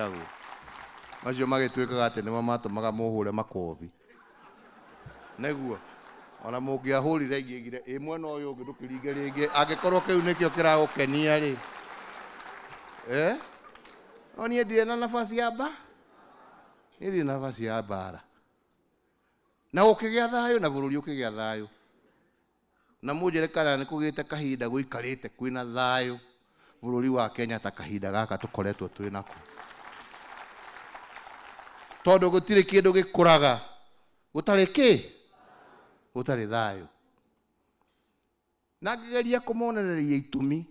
aguo macio magä twä kaga atä nä momatå maga må hå remakoi nguona mångäahå riremeåyå nå rangä korwo k u nä kä okä ragå keniaoniendirnayiyana gå kä gä a haa å rå riå k ä a hana må njerekan nä kå gä te kahidagå ikarä te kwä nathaå å rå ri wa enata kahinda gaka tå koretwo twä naku tondå gå tirä kä ndå gä kå raga gå tarä kä gå tarä thayå na ngä geria kå monereria itumi